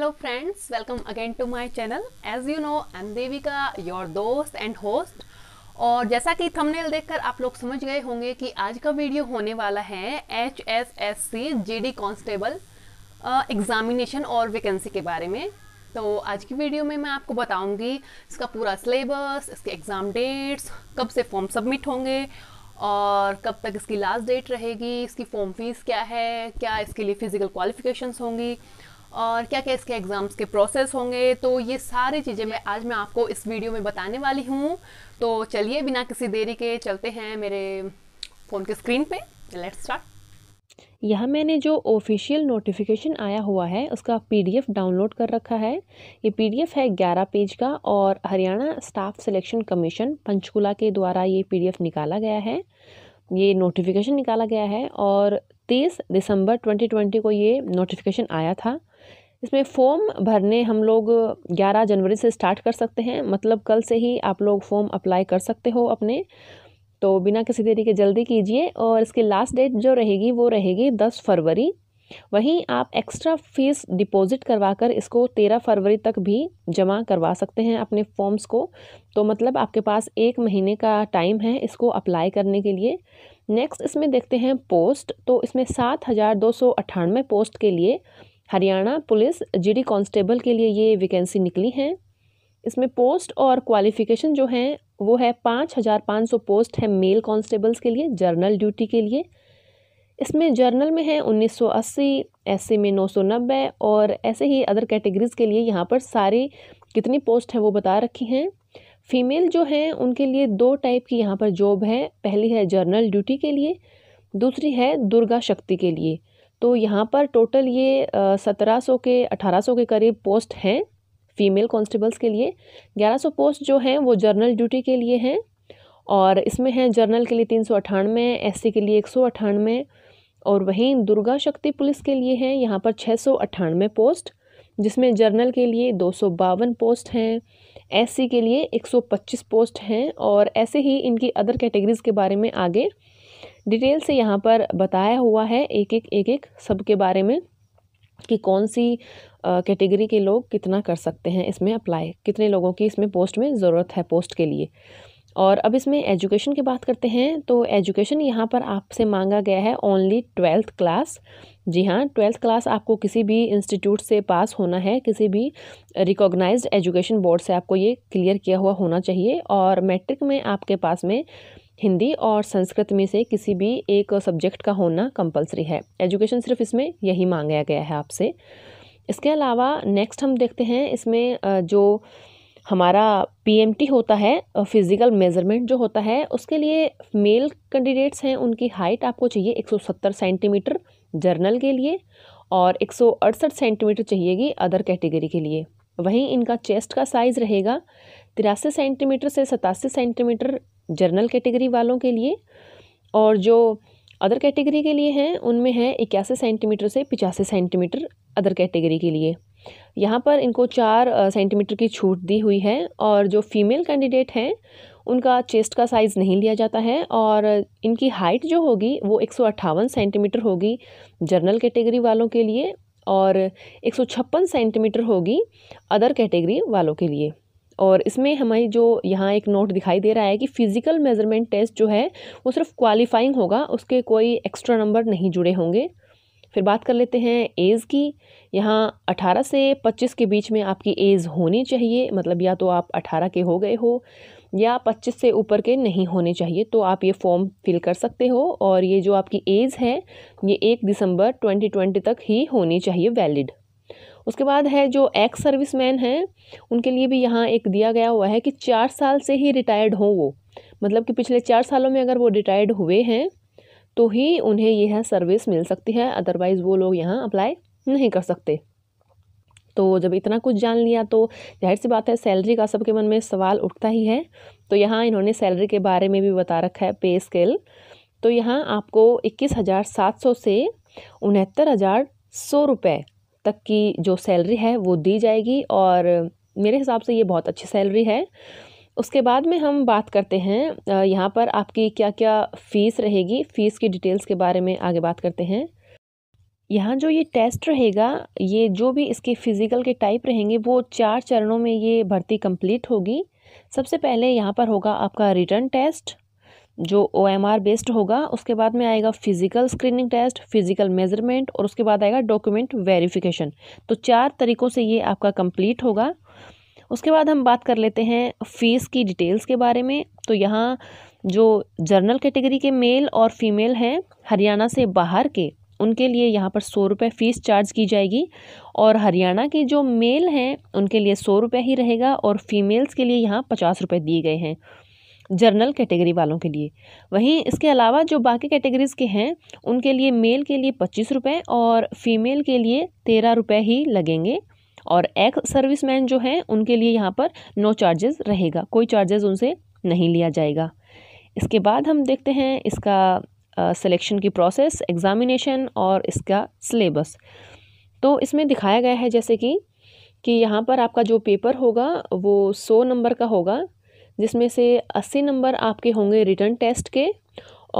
friends welcome again to to channel as you know M Devi का your दोस्त and host और जैसा कि थंबनेल देखकर आप लोग समझ गए होंगे कि आज का वीडियो होने वाला है H S S C G D constable examination और वैकेंसी के बारे में तो आज की वीडियो में मैं आपको बताऊंगी इसका पूरा सिलेबस इसके एग्ज़ाम डेट्स कब से फॉर्म सबमिट होंगे और कब तक इसकी लास्ट डेट रहेगी इसकी फॉर्म फीस क्या है क्या इसके लिए फ़िज़िकल क्वालिफ़िकेशंस होंगी और क्या क्या इसके एग्ज़ाम्स के प्रोसेस होंगे तो ये सारी चीज़ें मैं आज मैं आपको इस वीडियो में बताने वाली हूँ तो चलिए बिना किसी देरी के चलते हैं मेरे फ़ोन के स्क्रीन पे लेट्स स्टार्ट यहाँ मैंने जो ऑफिशियल नोटिफिकेशन आया हुआ है उसका पीडीएफ डाउनलोड कर रखा है ये पीडीएफ है ग्यारह पेज का और Haryana staff selection commission Panchkula के द्वारा ये पीडीएफ निकाला गया है ये नोटिफिकेशन निकाला गया है और तीस दिसंबर 2020 को ये नोटिफिकेशन आया था इसमें फॉर्म भरने हम लोग 11 जनवरी से स्टार्ट कर सकते हैं मतलब कल से ही आप लोग फॉर्म अप्लाई कर सकते हो अपने तो बिना किसी तरीके जल्दी कीजिए और इसकी लास्ट डेट जो रहेगी वो रहेगी दस फरवरी वहीं आप एक्स्ट्रा फीस डिपॉजिट कर इसको तेरह फरवरी तक भी जमा करवा सकते हैं अपने फॉर्म्स को तो मतलब आपके पास एक महीने का टाइम है इसको अप्लाई करने के लिए नेक्स्ट इसमें देखते हैं पोस्ट तो इसमें सात हज़ार दो सौ अट्ठानवे पोस्ट के लिए हरियाणा पुलिस जीडी कांस्टेबल के लिए ये वैकेंसी निकली हैं इसमें पोस्ट और क्वालिफ़िकेशन जो हैं वो है पाँच हज़ार पाँच सौ पोस्ट है मेल कांस्टेबल्स के लिए जर्नल ड्यूटी के लिए इसमें जर्नल में है 1980 ऐसे में 990 और ऐसे ही अदर कैटेगरीज़ के लिए यहाँ पर सारी कितनी पोस्ट हैं वो बता रखी हैं फीमेल जो हैं उनके लिए दो टाइप की यहाँ पर जॉब है पहली है जर्नल ड्यूटी के लिए दूसरी है दुर्गा शक्ति के लिए तो यहाँ पर टोटल ये सत्रह सौ के अठारह सौ के करीब पोस्ट हैं फीमेल कॉन्स्टेबल्स के लिए ग्यारह सौ पोस्ट जो हैं वो जर्नल ड्यूटी के लिए हैं और इसमें हैं जर्नल के लिए तीन सौ अठानवे एस के लिए एक सौ अठानवे और वहीं दुर्गा शक्ति पुलिस के लिए हैं यहाँ पर छः सौ अट्ठानवे पोस्ट जिसमें जर्नल के लिए दो सौ बावन पोस्ट हैं एस के लिए एक सौ पच्चीस पोस्ट हैं और ऐसे ही इनकी अदर कैटेगरीज़ के बारे में आगे डिटेल से यहाँ पर बताया हुआ है एक एक एक एक सब के बारे में कि कौन सी कैटेगरी के लोग कितना कर सकते हैं इसमें अप्लाई कितने लोगों की इसमें पोस्ट में ज़रूरत है पोस्ट के लिए और अब इसमें एजुकेशन की बात करते हैं तो एजुकेशन यहाँ पर आपसे मांगा गया है ओनली ट्वेल्थ क्लास जी हाँ ट्वेल्थ क्लास आपको किसी भी इंस्टीट्यूट से पास होना है किसी भी रिकॉग्नाइज्ड एजुकेशन बोर्ड से आपको ये क्लियर किया हुआ होना चाहिए और मैट्रिक में आपके पास में हिंदी और संस्कृत में से किसी भी एक सब्जेक्ट का होना कंपलसरी है एजुकेशन सिर्फ इसमें यही मांगा गया है आपसे इसके अलावा नेक्स्ट हम देखते हैं इसमें जो हमारा पीएमटी होता है फिज़िकल मेज़रमेंट जो होता है उसके लिए मेल कैंडिडेट्स हैं उनकी हाइट आपको चाहिए 170 सेंटीमीटर जर्नल के लिए और एक सेंटीमीटर चाहिएगी अदर कैटेगरी के लिए वहीं इनका चेस्ट का साइज़ रहेगा तिरासी सेंटीमीटर से सतासी सेंटीमीटर जर्नल कैटेगरी वालों के लिए और जो अदर कैटेगरी के लिए हैं उनमें है इक्यासी सेंटीमीटर से पिचासी सेंटीमीटर अदर कैटेगरी के लिए यहाँ पर इनको चार सेंटीमीटर की छूट दी हुई है और जो फीमेल कैंडिडेट हैं उनका चेस्ट का साइज़ नहीं लिया जाता है और इनकी हाइट जो होगी वो एक सेंटीमीटर होगी जर्नल कैटेगरी वालों के लिए और एक सेंटीमीटर होगी अदर कैटेगरी वालों के लिए और इसमें हमारी जो यहाँ एक नोट दिखाई दे रहा है कि फ़िज़िकल मेज़रमेंट टेस्ट जो है वो सिर्फ क्वालिफाइंग होगा उसके कोई एक्स्ट्रा नंबर नहीं जुड़े होंगे फिर बात कर लेते हैं एज़ की यहाँ 18 से 25 के बीच में आपकी एज़ होनी चाहिए मतलब या तो आप 18 के हो गए हो या 25 से ऊपर के नहीं होने चाहिए तो आप ये फॉर्म फिल कर सकते हो और ये जो आपकी एज़ है ये एक दिसंबर 2020 तक ही होनी चाहिए वैलिड उसके बाद है जो एक्स सर्विस मैन हैं उनके लिए भी यहाँ एक दिया गया हुआ है कि चार साल से ही रिटायर्ड हों वो मतलब कि पिछले चार सालों में अगर वो रिटायर्ड हुए हैं तो ही उन्हें यह सर्विस मिल सकती है अदरवाइज़ वो लोग यहाँ अप्लाई नहीं कर सकते तो जब इतना कुछ जान लिया तो जाहिर सी बात है सैलरी का सबके मन में सवाल उठता ही है तो यहाँ इन्होंने सैलरी के बारे में भी बता रखा है पे स्केल तो यहाँ आपको इक्कीस हज़ार सात सौ से उनहत्तर हज़ार सौ रुपये तक की जो सैलरी है वो दी जाएगी और मेरे हिसाब से ये बहुत अच्छी सैलरी है उसके बाद में हम बात करते हैं यहाँ पर आपकी क्या क्या फ़ीस रहेगी फ़ीस की डिटेल्स के बारे में आगे बात करते हैं यहाँ जो ये टेस्ट रहेगा ये जो भी इसके फ़िज़िकल के टाइप रहेंगे वो चार चरणों में ये भर्ती कंप्लीट होगी सबसे पहले यहाँ पर होगा आपका रिटर्न टेस्ट जो ओ एम आर बेस्ड होगा उसके बाद में आएगा physical screening test physical measurement और उसके बाद आएगा डॉक्यूमेंट वेरिफिकेशन तो चार तरीक़ों से ये आपका कंप्लीट होगा उसके बाद हम बात कर लेते हैं फ़ीस की डिटेल्स के बारे में तो यहाँ जो जर्नल कैटेगरी के मेल और फीमेल हैं हरियाणा से बाहर के उनके लिए यहाँ पर सौ रुपये फ़ीस चार्ज की जाएगी और हरियाणा के जो मेल हैं उनके लिए सौ रुपये ही रहेगा और फीमेल्स के लिए यहाँ पचास रुपये दिए गए हैं जर्नल कैटेगरी वालों के लिए वहीं इसके अलावा जो बाकी कैटेगरीज़ के हैं उनके लिए मेल के लिए पच्चीस रुपये और फीमेल के लिए तेरह रुपये ही लगेंगे और एक्स सर्विसमैन जो हैं उनके लिए यहाँ पर नो चार्जेस रहेगा कोई चार्जेस उनसे नहीं लिया जाएगा इसके बाद हम देखते हैं इसका सिलेक्शन की प्रोसेस एग्ज़ामिनेशन और इसका सिलेबस तो इसमें दिखाया गया है जैसे कि कि यहाँ पर आपका जो पेपर होगा वो सौ नंबर का होगा जिसमें से अस्सी नंबर आपके होंगे रिटर्न टेस्ट के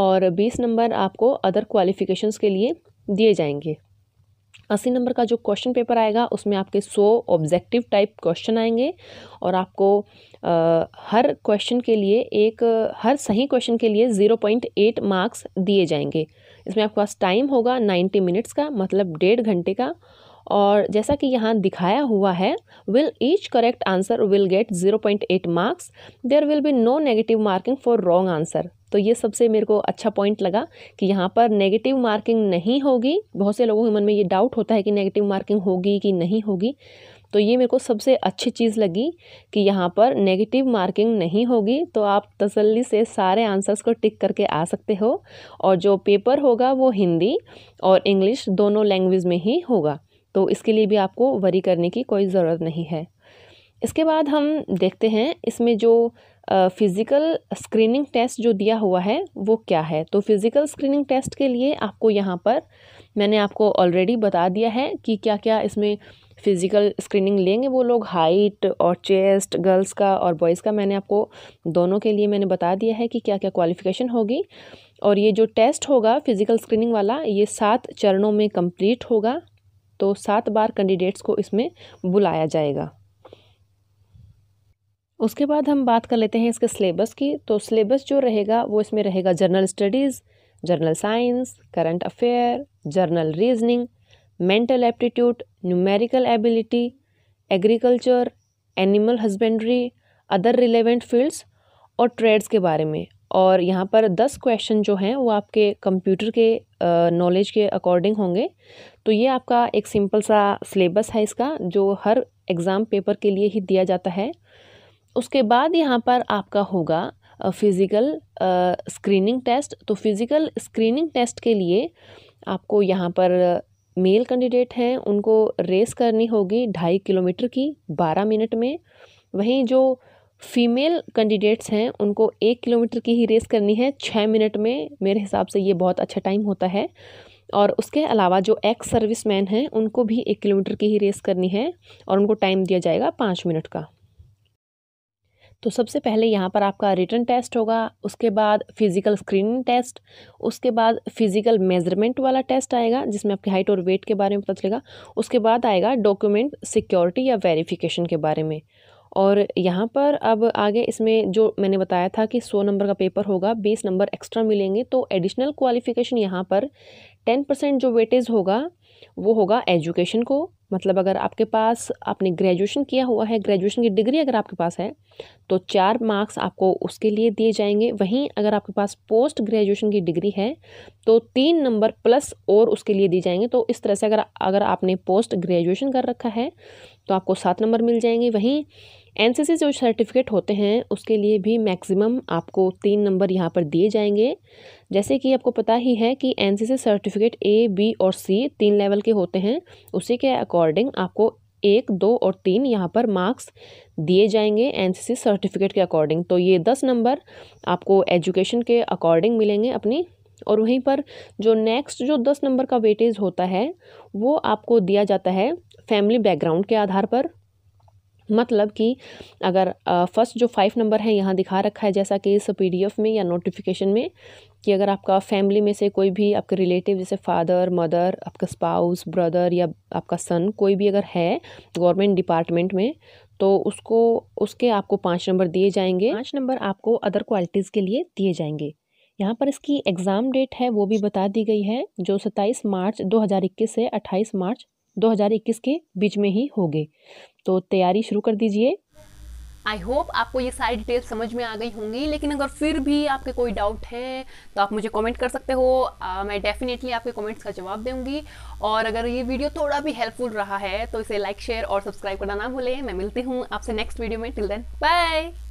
और बीस नंबर आपको अदर क्वालिफ़िकेशंस के लिए दिए जाएंगे अस्सी नंबर का जो क्वेश्चन पेपर आएगा उसमें आपके सौ ऑब्जेक्टिव टाइप क्वेश्चन आएंगे और आपको आ, हर क्वेश्चन के लिए एक हर सही क्वेश्चन के लिए ज़ीरो पॉइंट एट मार्क्स दिए जाएंगे इसमें आपके पास टाइम होगा नाइन्टी मिनट्स का मतलब डेढ़ घंटे का और जैसा कि यहाँ दिखाया हुआ है will each correct answer will get zero point eight marks there will be no negative marking for wrong answer तो ये सबसे मेरे को अच्छा पॉइंट लगा कि यहाँ पर नेगेटिव मार्किंग नहीं होगी बहुत से लोगों के मन में ये डाउट होता है कि नेगेटिव मार्किंग होगी कि नहीं होगी तो ये मेरे को सबसे अच्छी चीज़ लगी कि यहाँ पर नेगेटिव मार्किंग नहीं होगी तो आप तसल्ली से सारे आंसर्स को टिक करके आ सकते हो और जो पेपर होगा वो हिंदी और इंग्लिश दोनों लैंग्वेज में ही होगा तो इसके लिए भी आपको वरी करने की कोई ज़रूरत नहीं है इसके बाद हम देखते हैं इसमें जो फ़िज़िकल स्क्रीनिंग टेस्ट जो दिया हुआ है वो क्या है तो फ़िज़िकल स्क्रीनिंग टेस्ट के लिए आपको यहाँ पर मैंने आपको ऑलरेडी बता दिया है कि क्या क्या इसमें फ़िज़िकल स्क्रीनिंग लेंगे वो लोग हाइट और चेस्ट गर्ल्स का और बॉयज़ का मैंने आपको दोनों के लिए मैंने बता दिया है कि क्या क्या क्वालिफ़िकेशन होगी और ये जो टेस्ट होगा फ़िज़िकल स्क्रीनिंग वाला ये सात चरणों में कंप्लीट होगा तो सात बार कैंडिडेट्स को इसमें बुलाया जाएगा उसके बाद हम बात कर लेते हैं इसके सिलेबस की तो सिलेबस जो रहेगा वो इसमें रहेगा general studies general science current affair general reasoning mental aptitude numerical ability agriculture animal husbandry other relevant fields और ट्रेड्स के बारे में और यहाँ पर दस क्वेश्चन जो हैं वो आपके कंप्यूटर के नॉलेज के अकॉर्डिंग होंगे तो ये आपका एक सिंपल सा सिलेबस है इसका जो हर एग्ज़ाम पेपर के लिए ही दिया जाता है उसके बाद यहाँ पर आपका होगा फिज़िकल स्क्रीनिंग टेस्ट तो फिज़िकल स्क्रीनिंग टेस्ट के लिए आपको यहाँ पर मेल कैंडिडेट हैं उनको रेस करनी होगी ढाई किलोमीटर की बारह मिनट में वहीं जो फीमेल कैंडिडेट्स हैं उनको एक किलोमीटर की ही रेस करनी है छः मिनट में मेरे हिसाब से ये बहुत अच्छा टाइम होता है और उसके अलावा जो एक्स सर्विस मैन हैं उनको भी एक किलोमीटर की ही रेस करनी है और उनको टाइम दिया जाएगा पाँच मिनट का तो सबसे पहले यहाँ पर आपका रिटर्न टेस्ट होगा उसके बाद फिज़िकल स्क्रीनिंग टेस्ट उसके बाद फिज़िकल मेजरमेंट वाला टेस्ट आएगा जिसमें आपकी हाइट और वेट के बारे में पता चलेगा उसके बाद आएगा डॉक्यूमेंट सिक्योरिटी या वेरिफिकेशन के बारे में और यहाँ पर अब आगे इसमें जो मैंने बताया था कि सौ नंबर का पेपर होगा बीस नंबर एक्स्ट्रा मिलेंगे तो एडिशनल क्वालिफिकेशन यहाँ पर टेन परसेंट जो वेटेज होगा वो होगा एजुकेशन को मतलब अगर आपके पास आपने ग्रेजुएशन किया हुआ है ग्रेजुएशन की डिग्री अगर आपके पास है तो चार मार्क्स आपको उसके लिए दिए जाएंगे वहीं अगर आपके पास पोस्ट ग्रेजुएशन की डिग्री है तो तीन नंबर प्लस और उसके लिए दिए जाएंगे तो इस तरह से अगर अगर आपने पोस्ट ग्रेजुएशन कर रखा है तो आपको सात नंबर मिल जाएंगे वहीं एन जो सर्टिफिकेट होते हैं उसके लिए भी मैक्सिमम आपको तीन नंबर यहाँ पर दिए जाएंगे जैसे कि आपको पता ही है कि एन सर्टिफिकेट ए बी और सी तीन लेवल के होते हैं उसी के अकॉर्डिंग आपको एक दो और तीन यहाँ पर मार्क्स दिए जाएंगे एनसीसी सर्टिफिकेट के अकॉर्डिंग तो ये दस नंबर आपको एजुकेशन के अकॉर्डिंग मिलेंगे अपनी और वहीं पर जो नेक्स्ट जो दस नंबर का वेटेज होता है वो आपको दिया जाता है फैमिली बैकग्राउंड के आधार पर मतलब कि अगर फ़र्स्ट जो फाइव नंबर है यहाँ दिखा रखा है जैसा कि इस पीडीएफ में या नोटिफिकेशन में कि अगर आपका फैमिली में से कोई भी आपके रिलेटिव जैसे फादर मदर आपका स्पाउस ब्रदर या आपका सन कोई भी अगर है गवर्नमेंट डिपार्टमेंट में तो उसको उसके आपको पाँच नंबर दिए जाएंगे पाँच नंबर आपको अदर क्वालिटीज़ के लिए दिए जाएंगे यहाँ पर इसकी एग्ज़ाम डेट है वो भी बता दी गई है जो सत्ताईस मार्च दो से अट्ठाईस मार्च 2021 के बीच में ही होंगे तो तैयारी शुरू कर दीजिए आई होप आपको ये सारी डिटेल्स समझ में आ गई होंगी लेकिन अगर फिर भी आपके कोई डाउट हैं तो आप मुझे कमेंट कर सकते हो आ, मैं डेफिनेटली आपके कमेंट्स का जवाब दूंगी और अगर ये वीडियो थोड़ा भी हेल्पफुल रहा है तो इसे लाइक शेयर और सब्सक्राइब करना ना भूलें मैं मिलती हूँ आपसे नेक्स्ट वीडियो में टिल देन बाय